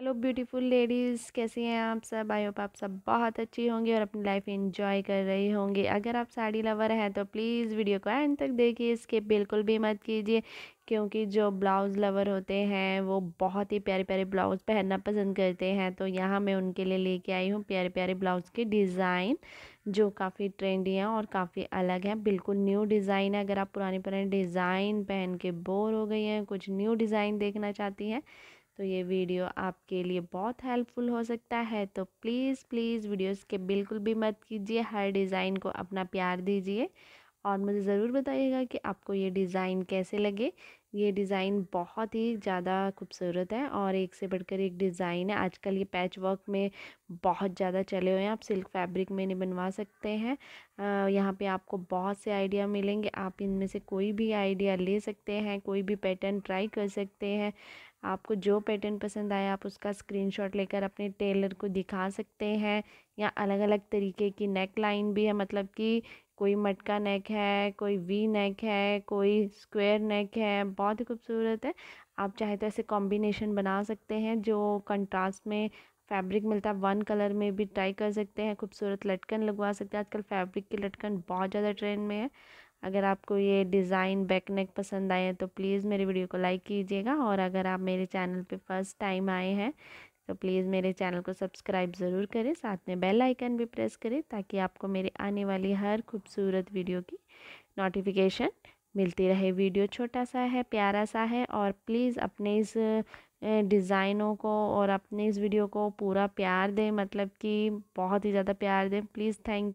hello beautiful ladies कैसी हैं आप सब आई होप आप सब बहुत अच्छी होंगी और अपनी लाइफ इंजॉय कर रही होंगी अगर आप साड़ी लवर हैं तो प्लीज़ वीडियो को एंड तक देखिए इसके बिल्कुल भी मत कीजिए क्योंकि जो ब्लाउज़ लवर होते हैं वो बहुत ही प्यारे प्यारे ब्लाउज़ पहनना पसंद करते हैं तो यहाँ मैं उनके लिए लेके आई हूँ प्यारे प्यारे ब्लाउज़ के डिज़ाइन जो काफ़ी ट्रेंडी हैं और काफ़ी अलग हैं बिल्कुल न्यू डिज़ाइन है अगर आप पुराने पुराने डिज़ाइन पहन के बोर हो गई हैं कुछ न्यू डिज़ाइन देखना चाहती हैं तो ये वीडियो आपके लिए बहुत हेल्पफुल हो सकता है तो प्लीज़ प्लीज़ वीडियोस के बिल्कुल भी मत कीजिए हर डिज़ाइन को अपना प्यार दीजिए और मुझे ज़रूर बताइएगा कि आपको ये डिज़ाइन कैसे लगे ये डिज़ाइन बहुत ही ज़्यादा खूबसूरत है और एक से बढ़कर एक डिज़ाइन है आजकल ये पैच वर्क में बहुत ज़्यादा चले हुए हैं आप सिल्क फैब्रिक में इन्हें बनवा सकते हैं यहाँ पे आपको बहुत से आइडिया मिलेंगे आप इनमें से कोई भी आइडिया ले सकते हैं कोई भी पैटर्न ट्राई कर सकते हैं आपको जो पैटर्न पसंद आया आप उसका स्क्रीनशॉट लेकर अपने टेलर को दिखा सकते हैं या अलग अलग तरीके की नेक लाइन भी है मतलब कि कोई मटका नेक है कोई वी नेक है कोई स्क्वायर नेक है बहुत ही खूबसूरत है आप चाहे तो ऐसे कॉम्बिनेशन बना सकते हैं जो कंट्रास्ट में फैब्रिक मिलता है वन कलर में भी ट्राई कर सकते हैं खूबसूरत लटकन लगवा सकते हैं आजकल फैब्रिक की लटकन बहुत ज़्यादा ट्रेंड में है अगर आपको ये डिज़ाइन बैक नेक पसंद आए तो प्लीज़ मेरे वीडियो को लाइक कीजिएगा और अगर आप मेरे चैनल पे फर्स्ट टाइम आए हैं तो प्लीज़ मेरे चैनल को सब्सक्राइब ज़रूर करें साथ में बेल आइकन भी प्रेस करें ताकि आपको मेरे आने वाली हर खूबसूरत वीडियो की नोटिफिकेशन मिलती रहे वीडियो छोटा सा है प्यारा सा है और प्लीज़ अपने इस डिज़ाइनों को और अपने इस वीडियो को पूरा प्यार दें मतलब कि बहुत ही ज़्यादा प्यार दें प्लीज़ थैंक